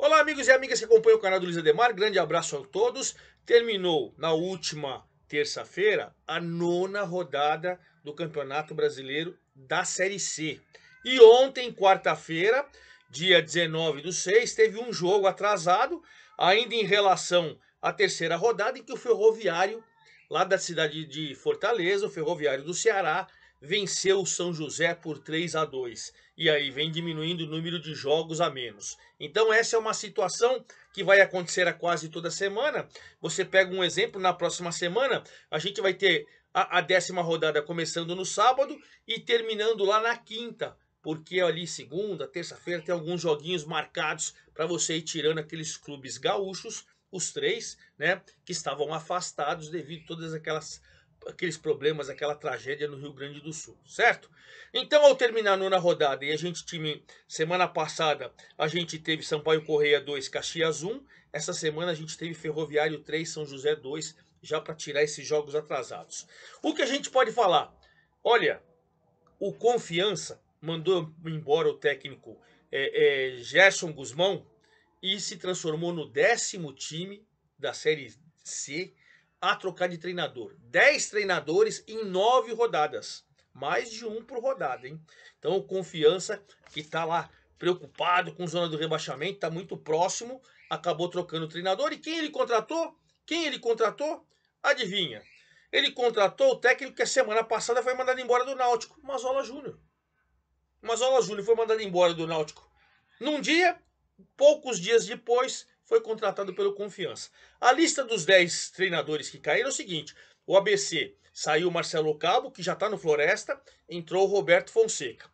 Olá, amigos e amigas que acompanham o canal do Luiz Ademar, grande abraço a todos. Terminou na última terça-feira a nona rodada do Campeonato Brasileiro da Série C. E ontem, quarta-feira, dia 19 do 6, teve um jogo atrasado, ainda em relação à terceira rodada, em que o Ferroviário, lá da cidade de Fortaleza, o Ferroviário do Ceará, venceu o São José por 3 a 2 e aí vem diminuindo o número de jogos a menos. Então essa é uma situação que vai acontecer a quase toda semana. Você pega um exemplo na próxima semana, a gente vai ter a, a décima rodada começando no sábado e terminando lá na quinta, porque ali segunda, terça-feira tem alguns joguinhos marcados para você ir tirando aqueles clubes gaúchos, os três, né, que estavam afastados devido a todas aquelas aqueles problemas, aquela tragédia no Rio Grande do Sul, certo? Então, ao terminar a nona rodada, e a gente time semana passada, a gente teve Sampaio Correia 2, Caxias 1, essa semana a gente teve Ferroviário 3, São José 2, já para tirar esses jogos atrasados. O que a gente pode falar? Olha, o Confiança mandou embora o técnico é, é, Gerson Guzmão e se transformou no décimo time da Série C a trocar de treinador. 10 treinadores em 9 rodadas. Mais de um por rodada, hein? Então, confiança que tá lá preocupado com zona do rebaixamento, tá muito próximo, acabou trocando o treinador. E quem ele contratou? Quem ele contratou? Adivinha. Ele contratou o técnico que a semana passada foi mandado embora do Náutico, Mazola Júnior. Mazola Júnior foi mandado embora do Náutico. Num dia, poucos dias depois, foi contratado pelo Confiança. A lista dos 10 treinadores que caíram é o seguinte: o ABC saiu Marcelo Cabo, que já está no Floresta, entrou Roberto Fonseca.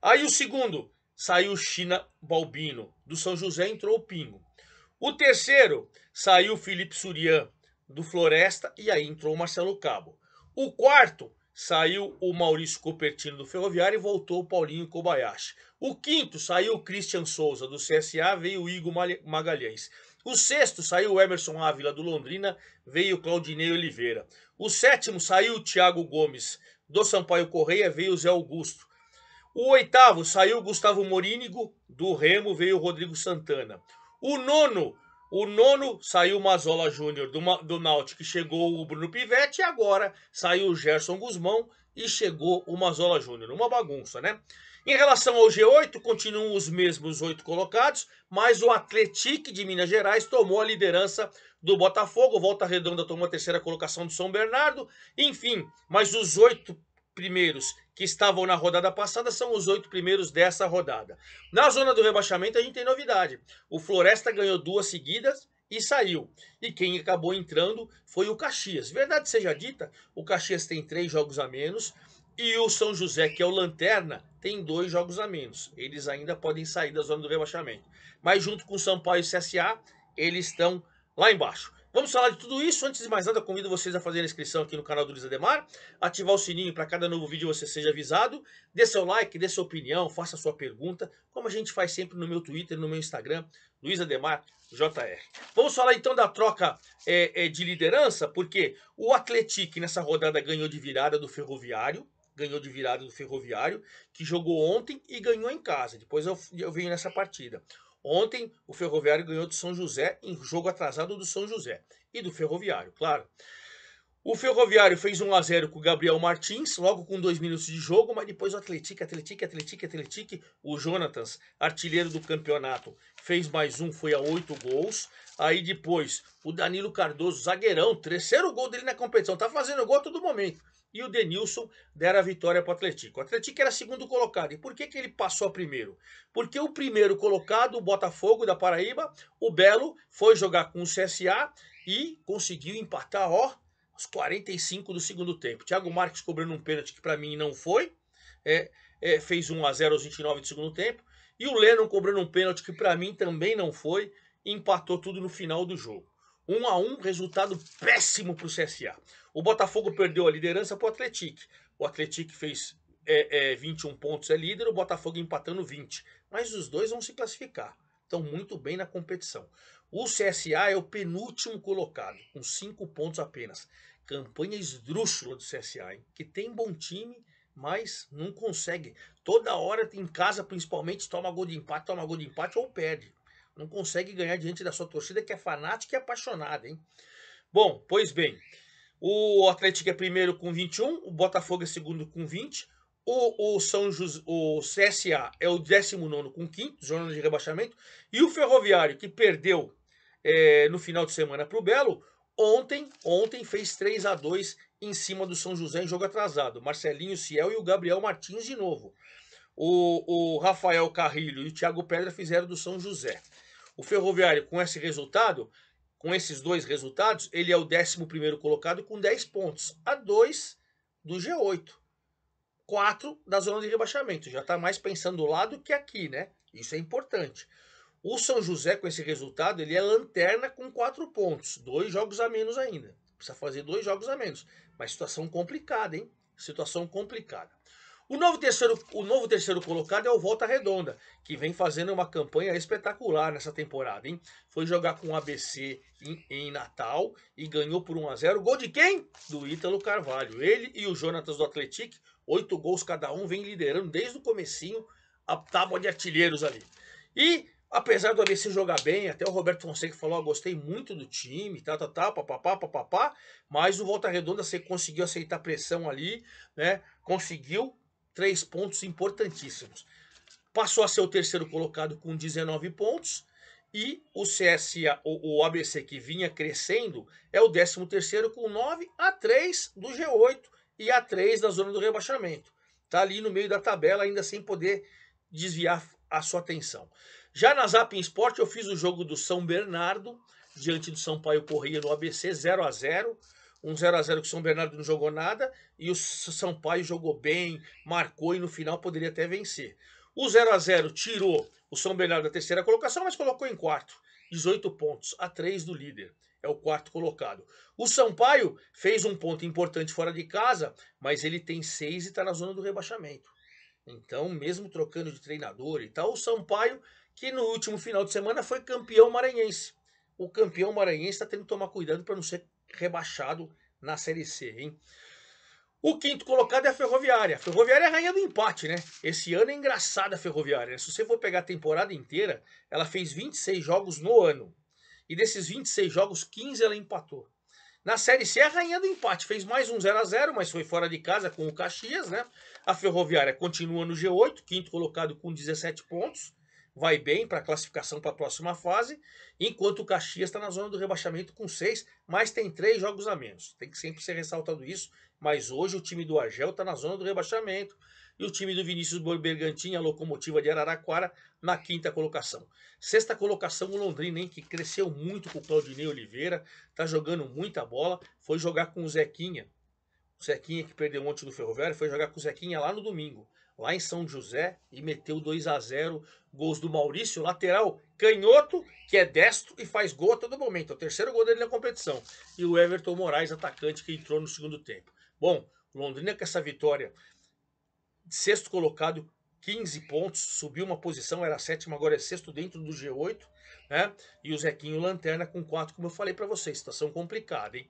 Aí o segundo saiu China Balbino, do São José entrou o Pingo. O terceiro saiu Felipe Surian, do Floresta, e aí entrou Marcelo Cabo. O quarto saiu o Maurício Copertino do Ferroviário e voltou o Paulinho Kobayashi. O quinto saiu o Christian Souza, do CSA, veio o Igor Magalhães. O sexto saiu o Emerson Ávila, do Londrina, veio o Claudinei Oliveira. O sétimo saiu o Thiago Gomes, do Sampaio Correia, veio o Zé Augusto. O oitavo saiu o Gustavo Morínigo, do Remo, veio o Rodrigo Santana. O nono, o nono saiu o Mazola Júnior, do, do Náutico, chegou o Bruno Pivetti. E agora saiu o Gerson Guzmão, e chegou o Mazola Júnior. Uma bagunça, né? Em relação ao G8, continuam os mesmos oito colocados, mas o Atlético de Minas Gerais tomou a liderança do Botafogo, Volta Redonda tomou a terceira colocação do São Bernardo, enfim, mas os oito primeiros que estavam na rodada passada são os oito primeiros dessa rodada. Na zona do rebaixamento a gente tem novidade. O Floresta ganhou duas seguidas e saiu. E quem acabou entrando foi o Caxias. Verdade seja dita, o Caxias tem três jogos a menos e o São José, que é o Lanterna, tem dois jogos a menos. Eles ainda podem sair da zona do rebaixamento. Mas junto com o São Paulo e o CSA, eles estão lá embaixo. Vamos falar de tudo isso. Antes de mais nada, convido vocês a fazerem a inscrição aqui no canal do Luiz Ademar, ativar o sininho para cada novo vídeo você seja avisado, dê seu like, dê sua opinião, faça sua pergunta, como a gente faz sempre no meu Twitter, no meu Instagram, Luiz Ademar JR. Vamos falar então da troca é, é, de liderança, porque o Atlético nessa rodada ganhou de virada do Ferroviário, ganhou de virada do Ferroviário, que jogou ontem e ganhou em casa. Depois eu, eu venho nessa partida. Ontem o Ferroviário ganhou do São José em jogo atrasado do São José e do Ferroviário, claro. O Ferroviário fez 1 a 0 com o Gabriel Martins, logo com dois minutos de jogo, mas depois o Atletique, Atletique, Atletique, Atletique, o Jonathan, artilheiro do campeonato, fez mais um, foi a oito gols. Aí depois o Danilo Cardoso, zagueirão, terceiro gol dele na competição, tá fazendo gol a todo momento e o Denilson dera a vitória para o Atlético. O Atlético era segundo colocado. E por que, que ele passou a primeiro? Porque o primeiro colocado, o Botafogo da Paraíba, o Belo foi jogar com o CSA e conseguiu empatar, ó, aos 45 do segundo tempo. Thiago Marques cobrando um pênalti que para mim não foi. É, é, fez 1 a 0 aos 29 do segundo tempo. E o Lennon cobrando um pênalti que para mim também não foi. E empatou tudo no final do jogo. 1 a 1 resultado péssimo para o CSA. O Botafogo perdeu a liderança para o Atlético. O Atlético fez é, é, 21 pontos, é líder, o Botafogo empatando 20. Mas os dois vão se classificar. Estão muito bem na competição. O CSA é o penúltimo colocado, com 5 pontos apenas. Campanha esdrúxula do CSA, hein? que tem bom time, mas não consegue. Toda hora em casa, principalmente, toma gol de empate, toma gol de empate ou perde. Não consegue ganhar diante da sua torcida, que é fanática e apaixonada, hein? Bom, pois bem. O Atlético é primeiro com 21, o Botafogo é segundo com 20, o, o São José, o CSA é o 19 com 5, zona de rebaixamento, e o Ferroviário, que perdeu é, no final de semana para o Belo, ontem, ontem fez 3 a 2 em cima do São José em jogo atrasado. Marcelinho Ciel e o Gabriel Martins de novo. O, o Rafael Carrilho e o Thiago Pedra fizeram do São José. O Ferroviário, com esse resultado, com esses dois resultados, ele é o 11 colocado com 10 pontos, a 2 do G8. 4 da zona de rebaixamento. Já está mais pensando do lado que aqui, né? Isso é importante. O São José, com esse resultado, ele é lanterna com 4 pontos, dois jogos a menos ainda. Precisa fazer dois jogos a menos. Mas situação complicada, hein? Situação complicada. O novo terceiro, o novo terceiro colocado é o Volta Redonda, que vem fazendo uma campanha espetacular nessa temporada, hein? Foi jogar com o ABC em, em Natal e ganhou por 1 a 0 Gol de quem? Do Ítalo Carvalho. Ele e o Jonatas do Atlético, oito gols cada um, vem liderando desde o comecinho a tábua de artilheiros ali. E apesar do ABC jogar bem, até o Roberto Fonseca falou, oh, gostei muito do time, tá, tá, tá, papapá, papapá, mas o Volta Redonda você conseguiu aceitar pressão ali, né? Conseguiu três pontos importantíssimos. Passou a ser o terceiro colocado com 19 pontos e o CSA, o, o ABC que vinha crescendo, é o 13 terceiro com 9 a 3 do G8 e a 3 da zona do rebaixamento. está ali no meio da tabela ainda sem poder desviar a sua atenção. Já na Zap Sport eu fiz o jogo do São Bernardo diante do Sampaio Correia no ABC 0 a 0 um 0 a 0 que o São Bernardo não jogou nada e o Sampaio jogou bem, marcou e no final poderia até vencer. O 0 a 0 tirou o São Bernardo da terceira colocação, mas colocou em quarto, 18 pontos, a 3 do líder. É o quarto colocado. O Sampaio fez um ponto importante fora de casa, mas ele tem seis e está na zona do rebaixamento. Então, mesmo trocando de treinador e tal, o Sampaio, que no último final de semana foi campeão maranhense. O campeão maranhense está tendo que tomar cuidado para não ser rebaixado na Série C, hein? O quinto colocado é a Ferroviária. A Ferroviária é a rainha do empate, né? Esse ano é engraçada a Ferroviária. Né? Se você for pegar a temporada inteira, ela fez 26 jogos no ano. E desses 26 jogos, 15 ela empatou. Na Série C, é a rainha do empate. Fez mais um 0 a 0 mas foi fora de casa com o Caxias, né? A Ferroviária continua no G8, quinto colocado com 17 pontos vai bem para a classificação para a próxima fase, enquanto o Caxias está na zona do rebaixamento com seis, mas tem três jogos a menos. Tem que sempre ser ressaltado isso, mas hoje o time do Argel está na zona do rebaixamento e o time do Vinícius Bergantin, a locomotiva de Araraquara, na quinta colocação. Sexta colocação o Londrina, hein, que cresceu muito com o Claudinei Oliveira, está jogando muita bola, foi jogar com o Zequinha, o Zequinha que perdeu ontem do Ferroviário foi jogar com o Zequinha lá no domingo, lá em São José, e meteu 2 a 0 Gols do Maurício, lateral canhoto, que é destro e faz gol a todo momento. É o terceiro gol dele na competição. E o Everton Moraes, atacante, que entrou no segundo tempo. Bom, Londrina com essa vitória, sexto colocado, 15 pontos, subiu uma posição, era sétimo, agora é sexto dentro do G8 né? E o Zequinho Lanterna com 4, como eu falei para vocês, situação complicada, hein?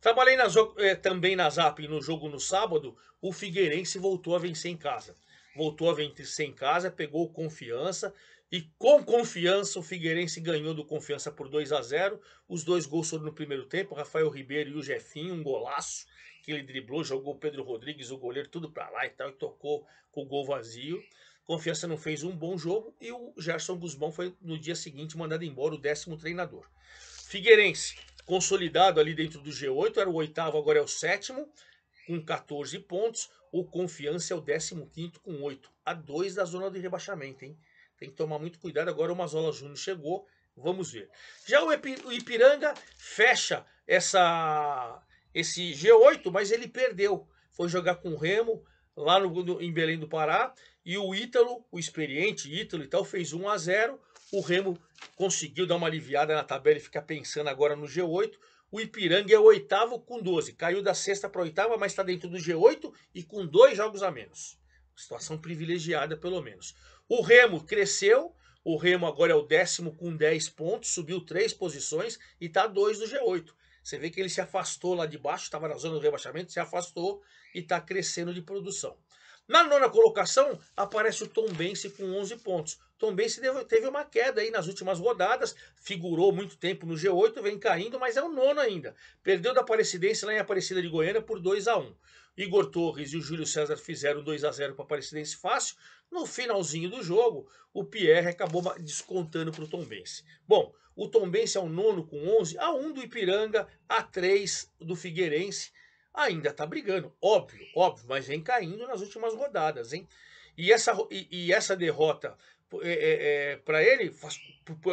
Trabalhei na, eh, também na Zap no jogo no sábado, o Figueirense voltou a vencer em casa. Voltou a vencer em casa, pegou confiança e com confiança o Figueirense ganhou do Confiança por 2 a 0. Os dois gols foram no primeiro tempo, Rafael Ribeiro e o Jefinho, um golaço que ele driblou, jogou o Pedro Rodrigues, o goleiro, tudo para lá e tal, e tocou com o gol vazio. Confiança não fez um bom jogo e o Gerson Guzmão foi no dia seguinte mandado embora, o décimo treinador. Figueirense, consolidado ali dentro do G8, era o oitavo, agora é o sétimo, com 14 pontos. O Confiança é o décimo quinto com 8, a 2 da zona de rebaixamento, hein? Tem que tomar muito cuidado, agora o Mazola Júnior chegou, vamos ver. Já o Ipiranga fecha essa esse G8, mas ele perdeu. Foi jogar com o Remo lá no, no, em Belém do Pará e o Ítalo, o experiente Ítalo e tal, fez 1 a 0 O Remo conseguiu dar uma aliviada na tabela e fica pensando agora no G8. O Ipiranga é o oitavo com 12. Caiu da sexta para a oitava, mas está dentro do G8 e com dois jogos a menos. Situação privilegiada, pelo menos. O Remo cresceu. O Remo agora é o décimo com 10 pontos, subiu três posições e está dois do G8. Você vê que ele se afastou lá de baixo, estava na zona do rebaixamento, se afastou e está crescendo de produção. Na nona colocação aparece o Tombense com 11 pontos. Tombense teve uma queda aí nas últimas rodadas, figurou muito tempo no G8, vem caindo, mas é o nono ainda. Perdeu da Aparecidense lá em Aparecida de Goiânia por 2 a 1. Igor Torres e o Júlio César fizeram 2 a 0 para a Aparecidense fácil. No finalzinho do jogo, o Pierre acabou descontando para o Tombense. Bom, o Tombense é o nono com 11, a 1 do Ipiranga, a 3 do Figueirense ainda tá brigando. Óbvio, óbvio, mas vem caindo nas últimas rodadas, hein? E essa, e, e essa derrota é, é, é para ele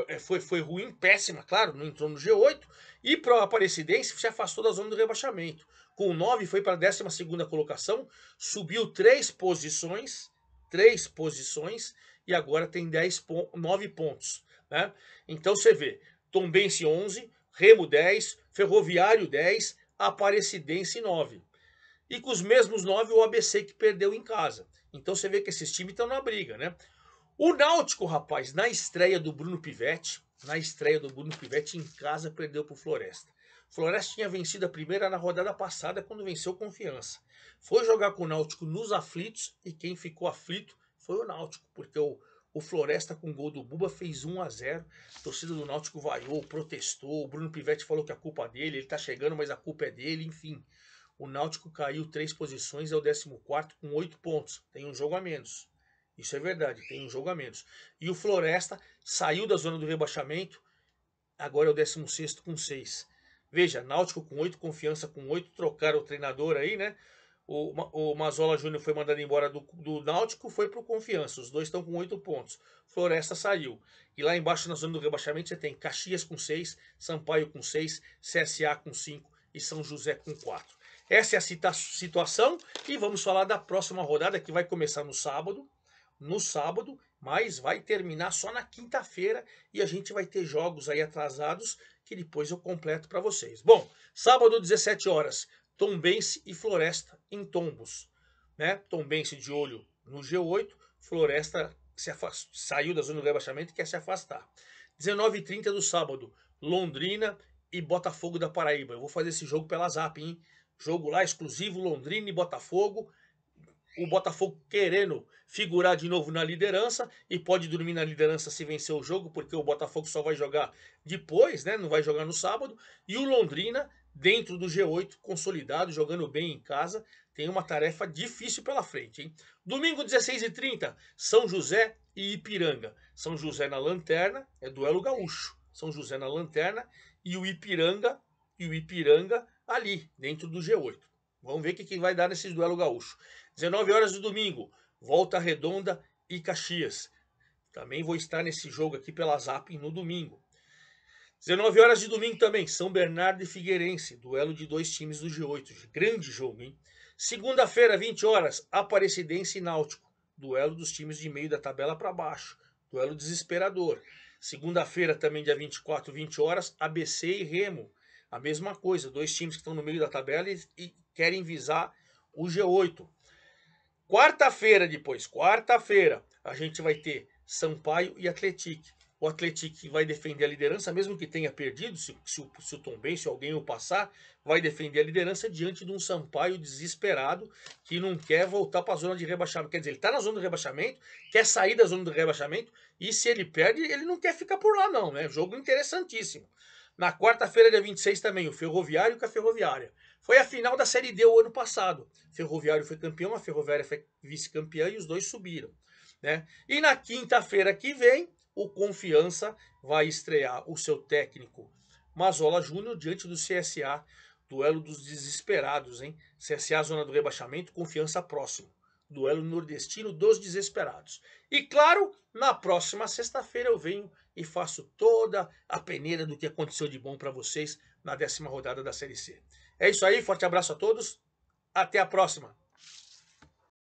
é, foi, foi ruim, péssima, claro, não entrou no G8. E para o Aparecidense se afastou da zona do rebaixamento. Com 9 foi para a 12 colocação, subiu 3 posições, 3 posições, e agora tem 10 9 pontos. Né? Então você vê, Tombense 11, Remo 10, Ferroviário 10, Aparecidense 9. E com os mesmos 9, o ABC que perdeu em casa. Então você vê que esses times estão na briga, né? O Náutico, rapaz, na estreia do Bruno Pivetti, na estreia do Bruno Pivetti em casa, perdeu para o Floresta. Floresta tinha vencido a primeira na rodada passada quando venceu Confiança. Foi jogar com o Náutico nos aflitos e quem ficou aflito foi o Náutico, porque o, o Floresta com gol do Buba fez 1 a 0 Torcida do Náutico vaiou, protestou. O Bruno Pivetti falou que a culpa é dele, ele tá chegando, mas a culpa é dele, enfim. O Náutico caiu três posições, é o 14 com oito pontos. Tem um jogo a menos. Isso é verdade, tem um jogo a menos. E o Floresta saiu da zona do rebaixamento, agora é o 16 com seis. Veja, Náutico com oito, confiança com oito, trocaram o treinador aí, né? O, o Mazola Júnior foi mandado embora do, do Náutico, foi para o Confiança. Os dois estão com oito pontos. Floresta saiu. E lá embaixo, na zona do rebaixamento, você tem Caxias com seis, Sampaio com seis, CSA com cinco e São José com quatro. Essa é a situação e vamos falar da próxima rodada que vai começar no sábado. No sábado, mas vai terminar só na quinta-feira e a gente vai ter jogos aí atrasados que depois eu completo para vocês. Bom, sábado 17 horas, Tombense e Floresta em tombos. Né? Tombense de olho no G8, Floresta se saiu da zona do rebaixamento e quer se afastar. 19h30 do sábado, Londrina e Botafogo da Paraíba. Eu vou fazer esse jogo pela Zap, hein? Jogo lá exclusivo, Londrina e Botafogo. O Botafogo querendo figurar de novo na liderança e pode dormir na liderança se vencer o jogo, porque o Botafogo só vai jogar depois, né? Não vai jogar no sábado. E o Londrina dentro do G8, consolidado, jogando bem em casa, tem uma tarefa difícil pela frente. Hein? Domingo, 16h30, São José e Ipiranga. São José na lanterna, é duelo gaúcho. São José na lanterna e o Ipiranga, e o Ipiranga ali, dentro do G8. Vamos ver o que, que vai dar nesse duelo gaúcho. 19 horas do domingo, Volta Redonda e Caxias. Também vou estar nesse jogo aqui pela Zap no domingo. 19 horas de domingo também, São Bernardo e Figueirense, duelo de dois times do G8, grande jogo, hein? Segunda-feira, 20 horas, Aparecidense e Náutico, duelo dos times de meio da tabela para baixo, duelo desesperador. Segunda-feira também, dia 24, 20 horas, ABC e Remo, a mesma coisa, dois times que estão no meio da tabela e, e querem visar o G8. Quarta-feira depois, quarta-feira, a gente vai ter Sampaio e Atletique o Atlético vai defender a liderança, mesmo que tenha perdido, se, se, o, se Ben, se alguém o passar, vai defender a liderança diante de um Sampaio desesperado que não quer voltar para a zona de rebaixamento. Quer dizer, ele está na zona de rebaixamento, quer sair da zona de rebaixamento, e se ele perde, ele não quer ficar por lá, não. É né? jogo interessantíssimo. Na quarta-feira, dia 26, também, o Ferroviário com a Ferroviária. Foi a final da Série D o ano passado. Ferroviário foi campeão, a Ferroviária foi vice-campeã e os dois subiram. Né? E na quinta-feira que vem, o Confiança vai estrear o seu técnico Mazola Júnior diante do CSA. Duelo dos desesperados, hein? CSA zona do rebaixamento, confiança próximo. Duelo nordestino dos desesperados. E claro, na próxima sexta-feira eu venho e faço toda a peneira do que aconteceu de bom para vocês na décima rodada da Série C. É isso aí, forte abraço a todos. Até a próxima.